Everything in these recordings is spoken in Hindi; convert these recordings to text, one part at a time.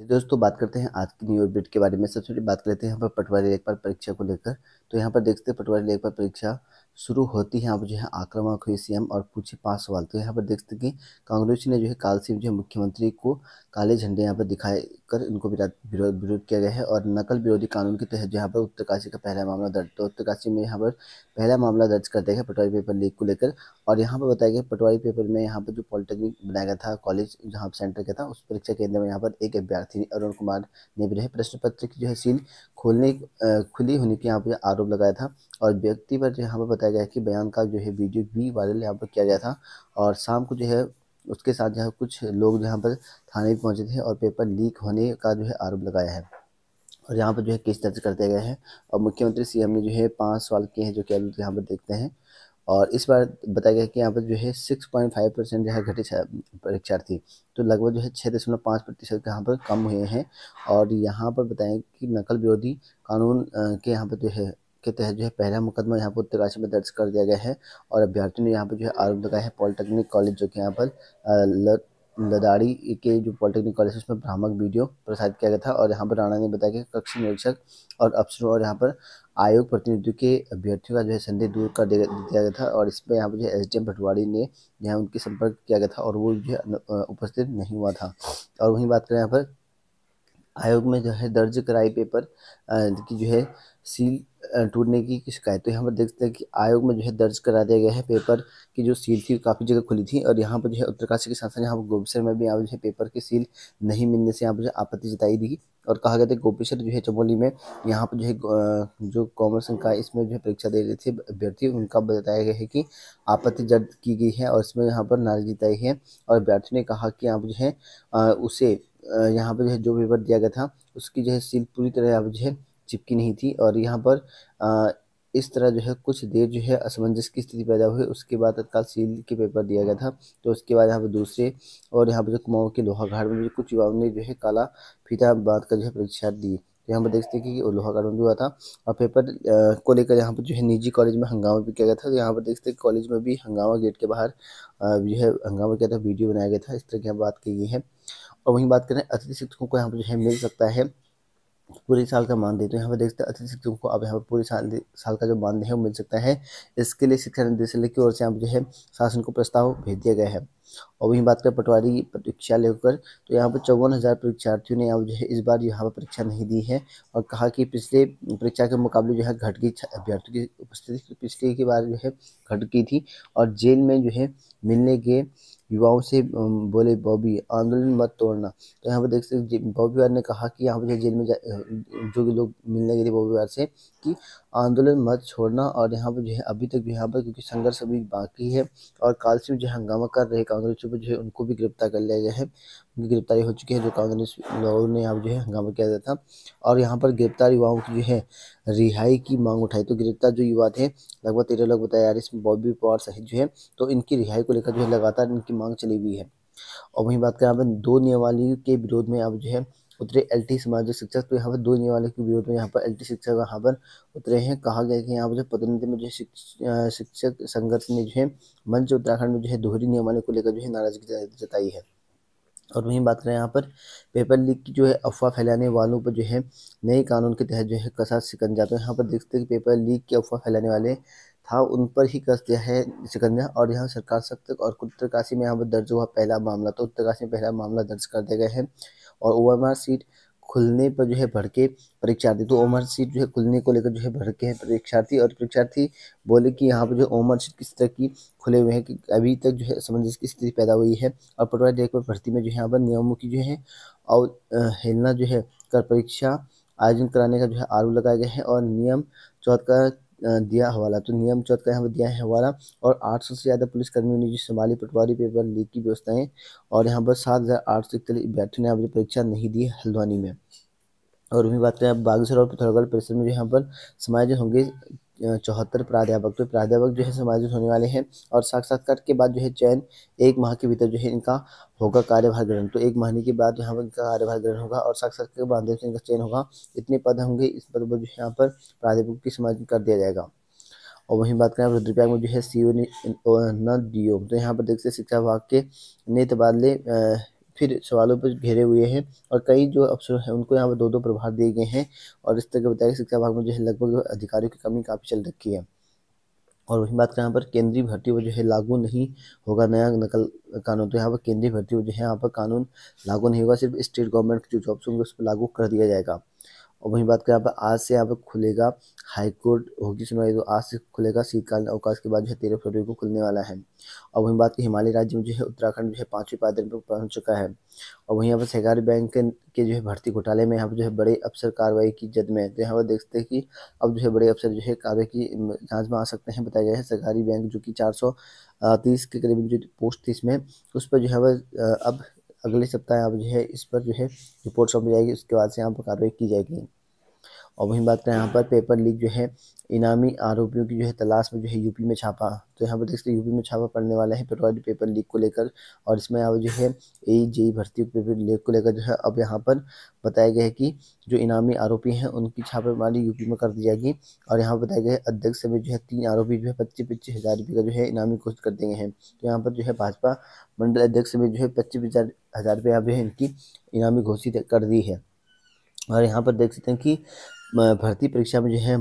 तो दोस्तों बात करते हैं आज की न्यू अपडेट के बारे में सबसे पहले बात कर लेते हैं यहाँ पर पटवारी लेखपाल परीक्षा को लेकर तो यहाँ पर देखते हैं पटवारी लेखपाल परीक्षा शुरू होती है अब जो है आक्रामक हुई सीएम और पूछे पांच सवाल तो यहाँ पर देख सकते हैं कांग्रेस ने जो है काल से जो है मुख्यमंत्री को काले झंडे यहाँ पर दिखाए कर इनको विरोध विरोध किया गया है और नकल विरोधी कानून के तहत जहाँ पर उत्तरकाशी का पहला मामला दर्ज तो उत्तरकाशी में यहाँ पर पहला मामला दर्ज कर दिया गया पटवारी पेपर लीक को लेकर और यहाँ पर बताया गया पटवारी पेपर में यहाँ पर जो पॉलिटेक्निक बनाया गया था कॉलेज जहाँ सेंटर का था उस परीक्षा केंद्र में यहाँ पर एक अभ्यर्थी अरुण कुमार ने भी रहे प्रश्न पत्र की जो है सील खोलने खुली होने के यहाँ पर आरोप लगाया था और व्यक्ति पर जो यहाँ पर बताया गया कि बयान का जो है वीडियो भी वायरल यहाँ पर किया गया था और शाम को जो है उसके साथ जो है कुछ लोग यहाँ पर थाने पहुँचे थे और पेपर लीक होने का जो है आरोप लगाया है और यहाँ पर जो है केस दर्ज कर दिया गया है और मुख्यमंत्री सीएम ने जो है पाँच सवाल किए हैं जो कि यहाँ पर देखते हैं और इस बार बताया गया कि यहाँ पर जो है सिक्स पॉइंट फाइव परसेंट जो है घटे परीक्षार्थी तो लगभग जो है छः दशमलव पाँच प्रतिशत यहाँ पर कम हुए हैं और यहाँ पर बताएं कि नकल विरोधी कानून के यहाँ पर जो है के तहत जो है पहला मुकदमा यहाँ पर उत्तरकाशी में दर्ज कर दिया गया है और अभ्यर्थियों ने यहाँ पर जो है आरोप लगाया है पॉलिटेक्निक कॉलेज जो कि यहाँ पर लदाड़ी के जो पॉलिटेक्निक कॉलेज उसमें भ्रामक वीडियो प्रसारित किया गया था और यहाँ पर राणा ने बताया कि कक्ष निरीक्षक और अफसरों और यहाँ पर आयोग प्रतिनिधियों के अभ्यर्थियों का जो है संदेह दूर कर दिया गया था और इसमें यहाँ पर जो है एस डी ने यहाँ उनके संपर्क किया गया था और वो जो है उपस्थित नहीं हुआ था और वहीं बात करें यहाँ पर आयोग में जो है दर्ज कराई पेपर की जो है सील टूटने की शिकायत तो यहाँ पर देखते हैं कि आयोग में जो है दर्ज करा दिया गया है पेपर की जो सील थी काफ़ी जगह खुली थी और यहाँ पर जो है उत्तरकाशी के साथ साथ यहाँ पर गोपेश्वर में भी यहाँ पर जो है पेपर की सील नहीं मिलने से यहाँ पर जो आपत्ति जताई दी और कहा गया था गोपेश्वर जो है चमोली में यहाँ पर जो है जो कॉमर्स का इसमें जो है परीक्षा दे रहे थे अभ्यर्थी उनका बताया गया है कि आपत्ति दर्ज की गई है और इसमें यहाँ पर नारी जिताई है और अभ्यर्थी ने कहा कि यहाँ जो है उसे यहाँ पर जो है जो पेपर दिया गया था उसकी जो है सील पूरी तरह यहाँ जो है चिपकी नहीं थी और यहाँ पर आ, इस तरह जो है कुछ देर जो है असमंजस की स्थिति पैदा हुई उसके बाद तत्काल सील के पेपर दिया गया था तो उसके बाद यहाँ पर दूसरे और यहाँ पर जो कुमाऊँ के लोहाघाट में जो कुछ युवाओं ने जो है काला फीता बांध कर जो है परीक्षा दी तो यहाँ पर देखते हैं कि लोहाघाट में भी हुआ था और पेपर को लेकर यहाँ पर जो है निजी कॉलेज में हंगामा भी किया गया था तो यहाँ पर देखते हैं कॉलेज में भी हंगामा गेट के बाहर जो है हंगामा किया था वीडियो बनाया गया था इस तरह की बात की गई है और वहीं बात करें अतिथि शिक्षकों को यहाँ पर जो है मिल सकता है पूरे साल का मानदेय तो यहाँ पर हैं अतिथि शिक्षकों को अब यहाँ पर पूरे साल साल का जो मानदेय है वो मिल सकता है इसके लिए शिक्षा निदेशालय की ओर से यहाँ जो है शासन को प्रस्ताव भेज दिया गया है और वहीं बात करें पटवारी परीक्षा लेकर तो यहाँ पर चौवन हज़ार परीक्षार्थियों ने अब जो है इस बार यहाँ पर परीक्षा नहीं दी है और कहा कि पिछले परीक्षा के मुकाबले जो है घट गई अभ्यर्थियों की उपस्थिति पिछले की बार जो है घट गई थी और जेल में जो है मिलने के युवाओं से बोले बॉबी आंदोलन मत तोड़ना तो यहाँ पर देख सकते बॉबी वार ने कहा कि यहाँ पर जेल में जो लोग मिलने गए थे बॉबी वार से कि आंदोलन मत छोड़ना और यहाँ पर जो है अभी तक यहाँ पर क्योंकि संघर्ष अभी बाकी है और से जो हंगामा कर रहे कांग्रेस जो है उनको भी गिरफ्तार कर लिया गया है उनकी गिरफ्तारी हो चुकी है जो कांग्रेस लोगों ने यहाँ जो है हंगामा किया था और यहाँ पर गिरफ्तार युवाओं की जो है रिहाई की मांग उठाई तो गिरफ्तार जो युवा थे लगभग तेरह लोग बताया यार इसमें बॉबी पवार सहित जो है तो इनकी रिहाई को लेकर जो है लगातार इनकी मांग चली हुई है और वहीं बात करें यहाँ पर दो नियमवाली के विरोध में अब जो है उतरे एल टी समाज शिक्षक तो यहाँ पर दो दिन वाले के विरोध में यहाँ पर एल टी शिक्षक यहाँ पर उतरे हैं कहा गया कि यहाँ पर जो पदोन्नति में जो है शिक्षक संघर्ष ने जो है मंच उत्तराखंड में जो है दोहरी वाले को लेकर जो है नाराजगी जताई है और वहीं बात करें यहाँ पर पेपर लीक की जो है अफवाह फैलाने वालों पर जो है नए कानून के तहत जो है कसा शिकंजा तो यहाँ पर देखते हैं कि पेपर लीक की अफवाह फैलाने वाले था उन पर ही कस दिया है सिकंजा और यहाँ सरकार सख्त और उत्तरकाशी में यहाँ पर दर्ज हुआ पहला मामला तो उत्तरकाशी में पहला मामला दर्ज कर दिया गया है और ओएमआर सीट खुलने पर जो है भड़के परीक्षार्थी तो ओमर सीट जो है खुलने को लेकर जो है भड़के हैं परीक्षार्थी और परीक्षार्थी बोले कि यहाँ पर जो ओमर सीट किस तरह की खुले हुए हैं कि अभी तक जो है समंजस की स्थिति पैदा हुई है और पटवारी देख पर भर्ती में जो है यहाँ पर नियमों की जो है और हेलना जो है कर परीक्षा आयोजन कराने का जो है आरोप लगाया गया है और नियम चौथ का दिया हवाला तो नियम चौथ का यहाँ पर दिया है हवाला और 800 से ज़्यादा पुलिसकर्मियों ने जो संभाली पटवारी पेपर लीक की व्यवस्थाएं और यहाँ पर सात हज़ार आठ सौ इकतालीस अभ्यर्थियों ने परीक्षा नहीं दी हल्द्वानी में और वही बात करें बागेश्वर और पिथौरागढ़ परिसर में जो यहाँ पर समाज होंगे चौहत्तर प्राध्यापक तो प्राध्यापक जो है समायोजित होने वाले हैं और साक्षात्कार के बाद जो है चयन एक माह के भीतर जो है इनका होगा कार्यभार ग्रहण तो एक महीने के बाद यहाँ पर इनका कार्यभार ग्रहण होगा और साक्षात्कार के बाद से इनका चयन होगा इतने पद होंगे इस पद पर जो है यहाँ पर प्राध्यापक की समाज कर दिया जाएगा और वहीं बात करें रुद्रप्रयाग में जो है सी ओ न डी ओ तो यहाँ पर देखते शिक्षा विभाग के ने तबादले फिर सवालों पर घेरे हुए हैं और कई जो अफसर हैं उनको यहाँ पर दो दो प्रभार दिए गए हैं और इस तरह बताया शिक्षा विभाग में जो है लगभग अधिकारियों की कमी काफ़ी चल रखी है और वही बात करें यहाँ पर केंद्रीय भर्ती वो जो है लागू नहीं होगा नया नकल कानून तो यहाँ पर केंद्रीय भर्ती वो जो है यहाँ पर कानून लागू नहीं होगा सिर्फ स्टेट गवर्नमेंट की जो जॉब्स होंगे उस पर लागू कर दिया जाएगा और वहीं बात करें यहाँ पर आज से यहाँ पर खुलेगा हाईकोर्ट होगी सुनवाई तो आज से खुलेगा शीतकालीन अवकाश के बाद जो है तेरह फरवरी को खुलने वाला है और वहीं बात की हिमालय राज्य में जो है उत्तराखंड जो है पाँचवें पायदान पर पहुंच चुका है और वहीं यहाँ पर सहकारी बैंक के जो है भर्ती घोटाले में यहाँ पर जो है बड़े अफसर कार्रवाई की जद में तो यहाँ पर देखते हैं कि अब जो है बड़े अफसर जो है कार्रवाई की जाँच में आ सकते हैं बताया गया है सरकारी बैंक जो कि चार सौ तीस के करीब जो पोस्ट थी इसमें उस पर जो है वह अब अगले सप्ताह आप जो है इस पर जो है रिपोर्ट सौंपी जाएगी उसके बाद से यहाँ पर कार्रवाई की जाएगी और वहीं बात करें यहाँ पर पेपर लीक जो है इनामी आरोपियों की जो है तलाश में जो है यूपी में छापा तो यहाँ पर देख सकते यूपी में छापा पड़ने वाला है पेट्रोल पेपर लीक को लेकर और इसमें अब जो है ए जेई भर्ती पेपर लीक को लेकर जो है अब यहाँ पर बताया गया है कि जो इनामी आरोपी हैं उनकी छापेमारी यूपी में कर दी जाएगी और यहाँ पर बताया गया है अध्यक्ष समेत जो है तीन आरोपी जो है पच्चीस पच्चीस हज़ार रुपये का जो है इनामी घोषित कर देंगे हैं तो यहाँ पर जो है भाजपा मंडल अध्यक्ष समेत जो है पच्चीस पचास हज़ार रुपये अब जो है इनकी इनामी घोषित कर दी है और यहाँ पर देख सकते हैं कि भर्ती परीक्षा में जो है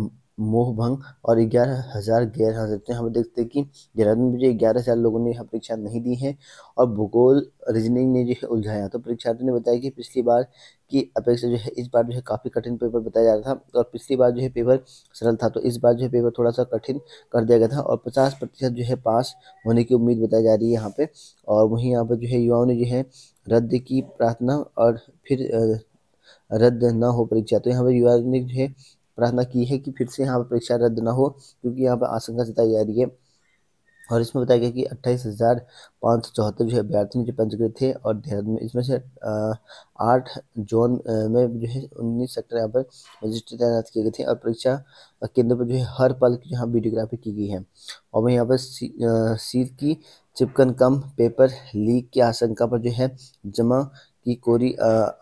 मोह भंग और ग्यारह हज़ार गैर हाजिर हम देखते हैं कि देहरादून में जो ग्यारह हज़ार लोगों ने यहाँ परीक्षा नहीं दी है और भूगोल रीजनिंग ने जो है उलझाया तो परीक्षार्थी ने बताया कि पिछली बार की अपेक्षा जो है इस बार जो है काफ़ी कठिन पेपर बताया जा रहा था और पिछली बार जो है पेपर सरल था तो इस बार जो है पेपर थोड़ा सा कठिन कर दिया गया था और पचास प्रतिशत जो है पास होने की उम्मीद बताई जा रही है यहाँ पर और वहीं यहाँ पर जो है युवाओं ने जो है रद्द की प्रार्थना और फिर रद्द न हो परीक्षा तो यहाँ पर युवा ने जो है प्रार्थना की है कि फिर से यहाँ पर परीक्षा रद्द ना हो क्योंकि यहाँ पर आशंका जताई जा रही है और इसमें बताया गया कि अट्ठाईस हज़ार पाँच सौ चौहत्तर जो है अभ्यर्थी जो पंजीकृत थे और देहरादून में इसमें से आठ जोन में जो है उन्नीस सेक्टर यहाँ पर मजिस्ट्रेट तैनात किए गए थे और परीक्षा केंद्र पर जो है हर पल की यहाँ वीडियोग्राफी की गई है और वहीं यहाँ पर सी, सीट की चिपकन कम पेपर लीक की आशंका पर जो है जमा की कोरी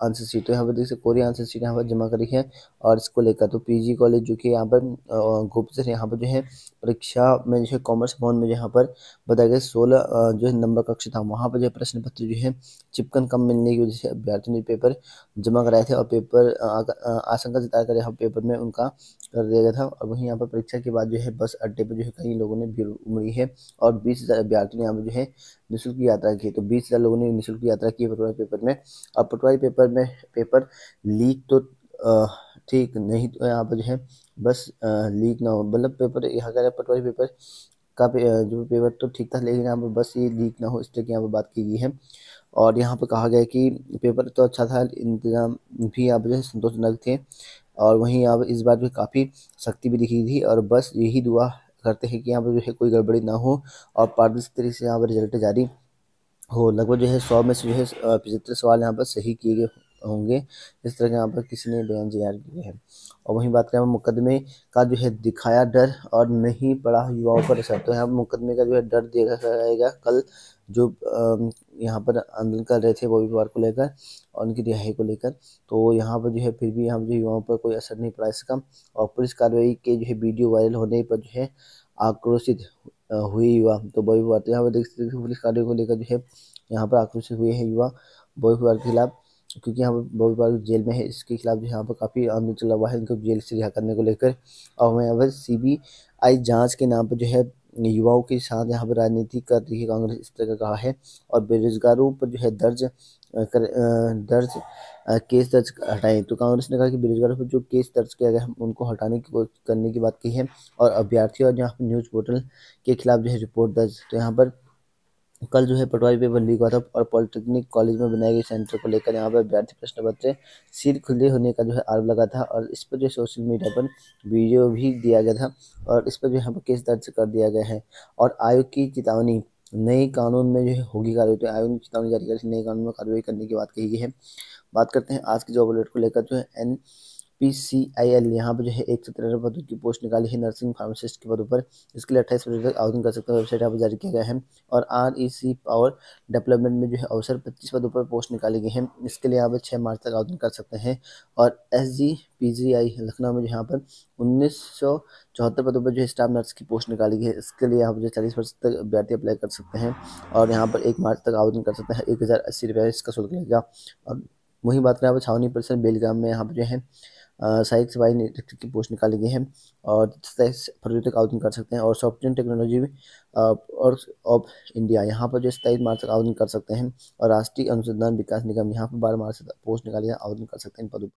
आंसर सीट तो यहाँ पर देख सकते कोरी आंसर सीट यहाँ पर जमा करी है और इसको लेकर तो पीजी कॉलेज जो कि यहाँ पर गुप्त यहाँ पर जो है परीक्षा में जो है कॉमर्स भवन में जो यहाँ पर बताया गया सोलह जो है नंबर कक्ष था वहाँ पर जो प्रश्न पत्र जो है चिपकन कम मिलने की वजह से अभ्यर्थियों ने पेपर जमा कराए थे और पेपर आशंका जता कर पेपर में उनका कर दिया गया था और वहीं यहाँ पर परीक्षा के बाद जो है बस अड्डे पर जो है कई लोगों ने भीड़ उमड़ी है और बीस हज़ार अभ्यर्थियों ने यहाँ पर जो है निःशुल्क यात्रा की तो बीस हज़ार लोगों ने निःशुल्क यात्रा की पटवारी पेपर में अब पटवारी पेपर में पेपर लीक तो ठीक नहीं तो यहाँ पर जो है बस लीक ना हो मतलब पेपर यहाँ का पटवारी पेपर का पे, जो पेपर तो ठीक था लेकिन यहाँ पर बस ये लीक ना हो इस तरह की यहाँ पर बात की गई है और यहाँ पर कहा गया कि पेपर तो अच्छा था इंतजाम भी यहाँ पर जो है संतोषजनक थे और वहीं यहाँ इस बार भी काफ़ी सख्ती भी दिखी थी और बस यही दुआ करते हैं कि यहाँ पर जो है कोई गड़बड़ी ना हो और पारदर्शी तरीके से यहाँ पर रिजल्ट जारी हो लगभग जो है सौ में से जो है पचहत्तर सवाल यहाँ पर सही किए गए होंगे इस तरह के यहाँ पर किसी ने बयान तैयार किए हैं और वहीं बात करें मुकदमे का जो है दिखाया डर और नहीं पड़ा युवाओं पर असर तो यहाँ मुकदमे का जो है डर देखा जाएगा कल जो यहाँ पर आंदोलन कर रहे थे बॉबी पवार को लेकर और उनकी रिहाई को लेकर तो यहाँ पर जो है फिर भी हम जो युवाओं पर कोई असर नहीं पड़ा इसका और पुलिस कार्रवाई के जो है वीडियो वायरल होने पर जो है आक्रोशित हुए युवा तो बॉबी पवार तो यहाँ पर देख सकते पुलिस कार्रवाई को लेकर जो है यहाँ पर आक्रोशित हुए हैं युवा बॉबी पवार के खिलाफ क्योंकि यहाँ पर बॉबी पवार जेल में है इसके खिलाफ जो यहाँ पर काफ़ी आंदोलन चला हुआ है इनको जेल से रिहा करने को लेकर और यहाँ पर सी बी आई जाँच के नाम पर जो है युवाओं के साथ यहाँ पर राजनीति कर रही है कांग्रेस इस तरह का कहा है और बेरोजगारों पर जो है दर्ज कर, दर्ज केस दर्ज हटाएं तो कांग्रेस ने कहा कि बेरोजगारों पर जो केस दर्ज किया गया है उनको हटाने की करने की बात की है और अभ्यर्थी और यहाँ पर न्यूज़ पोर्टल के खिलाफ जो है रिपोर्ट दर्ज तो यहाँ पर कल जो है पटवारी पेपर लीक हुआ था और पॉलिटेक्निक कॉलेज में बनाए गए सेंटर को लेकर यहाँ पर विद्यार्थी प्रश्न पत्र सिर खुले होने का जो है आरोप लगा था और इस पर जो सोशल मीडिया पर वीडियो भी दिया गया था और इस पर जो यहाँ पर केस दर्ज कर दिया गया है और आयोग की चेतावनी नए कानून में जो है होगी कार्रवाई तो आयोग ने चेतावनी जारी कर नए कानून में कार्रवाई करने की बात कही गई है बात करते हैं आज के जॉब अलर्ट को लेकर जो है N P C I L यहाँ पर जो है एक सौ तेरह पदों की पोस्ट निकाली है नर्सिंग फार्मासिस्ट के पदों पर इसके लिए अट्ठाईस फरवरी तक आवेदन कर सकते हैं वेबसाइट यहाँ पर जारी किया गया है और R E C power development में जो है अवसर पच्चीस पदों पर पोस्ट निकाली गई है इसके लिए यहाँ पर छः मार्च तक आवेदन कर सकते हैं और S G P G I Lucknow में जो यहाँ पर उन्नीस सौ चौहत्तर पदों पर जो है स्टाफ नर्स की पोस्ट निकाली गई है इसके लिए यहाँ पर जो चालीस परसेंट तक अभ्यर्थी अप्लाई कर सकते हैं और यहाँ पर एक मार्च तक आवेदन कर सकते हैं एक हज़ार अस्सी रुपये इसका शुल्क लगेगा और वही बात करें यहाँ पर छावनी परिसर बेलगाम में यहाँ पर जो है साइंस वाई निरीक्षक की पोस्ट निकाली गई है और सताईस तक आवेदन कर सकते हैं और सॉफ्टवेयर टेक्नोलॉजी और ऑफ इंडिया यहाँ पर जो सताईस मार्च तक आवेदन कर सकते हैं और राष्ट्रीय अनुसंधान विकास निगम यहाँ पर बारह मार्च तक पोस्ट निकाली आवेदन कर सकते हैं इन पदों